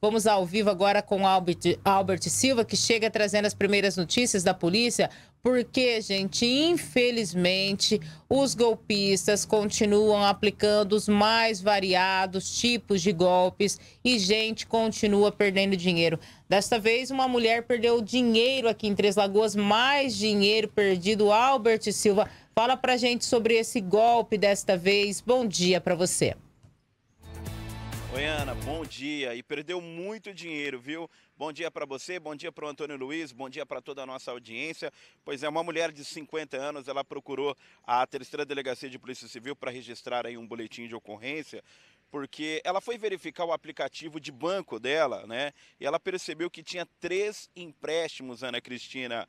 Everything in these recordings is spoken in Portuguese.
Vamos ao vivo agora com Albert, Albert Silva, que chega trazendo as primeiras notícias da polícia, porque, gente, infelizmente, os golpistas continuam aplicando os mais variados tipos de golpes e gente continua perdendo dinheiro. Desta vez, uma mulher perdeu dinheiro aqui em Três Lagoas, mais dinheiro perdido. Albert Silva, fala pra gente sobre esse golpe desta vez. Bom dia para você. Goiana, bom dia. E perdeu muito dinheiro, viu? Bom dia para você, bom dia para o Antônio Luiz, bom dia para toda a nossa audiência. Pois é, uma mulher de 50 anos, ela procurou a terceira delegacia de Polícia Civil para registrar aí um boletim de ocorrência porque ela foi verificar o aplicativo de banco dela, né? E ela percebeu que tinha três empréstimos, Ana Cristina.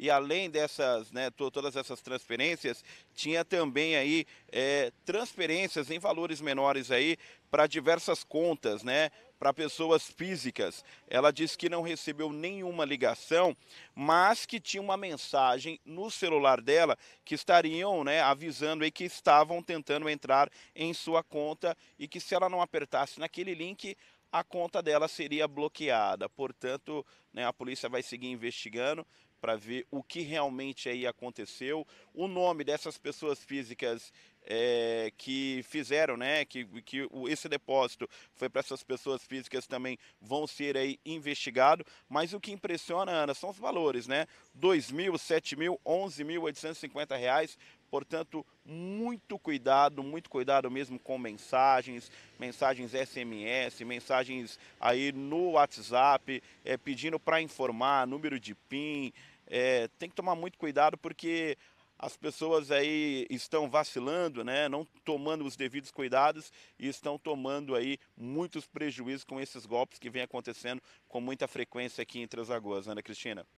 e além dessas, né, todas essas transferências, tinha também aí é, transferências em valores menores aí para diversas contas, né? Para pessoas físicas. Ela disse que não recebeu nenhuma ligação, mas que tinha uma mensagem no celular dela que estariam né, avisando aí que estavam tentando entrar em sua conta e que se ela não apertasse naquele link, a conta dela seria bloqueada. Portanto, né, a polícia vai seguir investigando para ver o que realmente aí aconteceu. O nome dessas pessoas físicas é, que fizeram, né, que, que esse depósito foi para essas pessoas físicas também vão ser aí investigado, mas o que impressiona, Ana, são os valores, né, 2 mil, 7 mil, 11 mil, reais, Portanto, muito cuidado, muito cuidado mesmo com mensagens, mensagens SMS, mensagens aí no WhatsApp, é, pedindo para informar, número de PIN. É, tem que tomar muito cuidado porque as pessoas aí estão vacilando, né? Não tomando os devidos cuidados e estão tomando aí muitos prejuízos com esses golpes que vem acontecendo com muita frequência aqui em Três Lagoas, Ana né, Cristina.